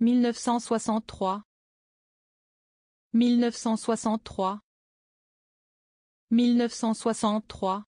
1963 1963 1963